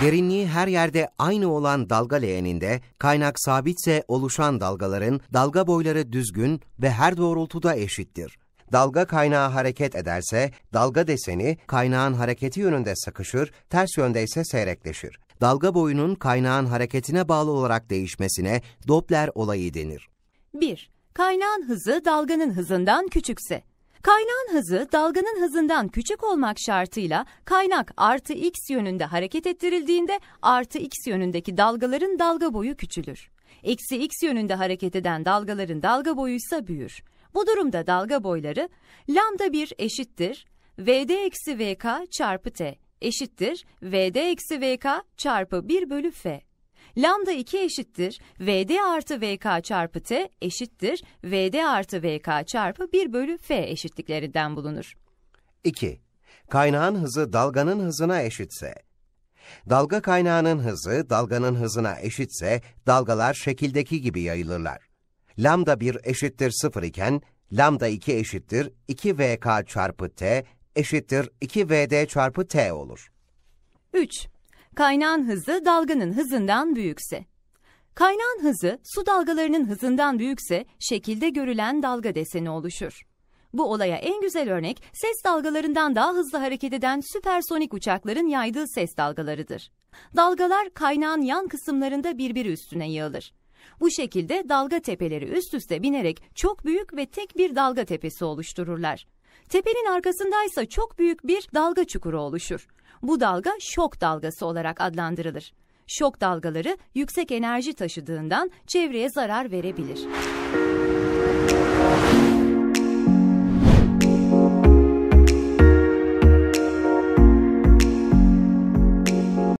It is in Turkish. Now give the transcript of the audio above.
Derinliği her yerde aynı olan dalga leğeninde kaynak sabitse oluşan dalgaların dalga boyları düzgün ve her doğrultuda eşittir. Dalga kaynağı hareket ederse dalga deseni kaynağın hareketi yönünde sıkışır, ters yönde ise seyrekleşir. Dalga boyunun kaynağın hareketine bağlı olarak değişmesine Doppler olayı denir. 1. Kaynağın hızı dalganın hızından küçükse Kaynağın hızı dalganın hızından küçük olmak şartıyla kaynak artı x yönünde hareket ettirildiğinde artı x yönündeki dalgaların dalga boyu küçülür. Eksi x yönünde hareket eden dalgaların dalga boyu ise büyür. Bu durumda dalga boyları lambda 1 eşittir vd eksi vk çarpı t eşittir vd eksi vk çarpı 1 bölü f. Lambda 2 eşittir Vd artı Vk çarpı T eşittir Vd artı Vk çarpı 1 bölü F eşitliklerinden bulunur. 2. Kaynağın hızı dalganın hızına eşitse, dalga kaynağının hızı dalganın hızına eşitse dalgalar şekildeki gibi yayılırlar. Lambda 1 eşittir 0 iken lambda 2 eşittir 2vk çarpı t eşittir 2vd çarpı t olur. 3 kaynağın hızı dalganın hızından büyükse. Kaynağın hızı su dalgalarının hızından büyükse şekilde görülen dalga deseni oluşur. Bu olaya en güzel örnek ses dalgalarından daha hızlı hareket eden süpersonik uçakların yaydığı ses dalgalarıdır. Dalgalar kaynağın yan kısımlarında birbiri üstüne yığılır. Bu şekilde dalga tepeleri üst üste binerek çok büyük ve tek bir dalga tepesi oluştururlar. Tepenin arkasındaysa çok büyük bir dalga çukuru oluşur. Bu dalga şok dalgası olarak adlandırılır. Şok dalgaları yüksek enerji taşıdığından çevreye zarar verebilir.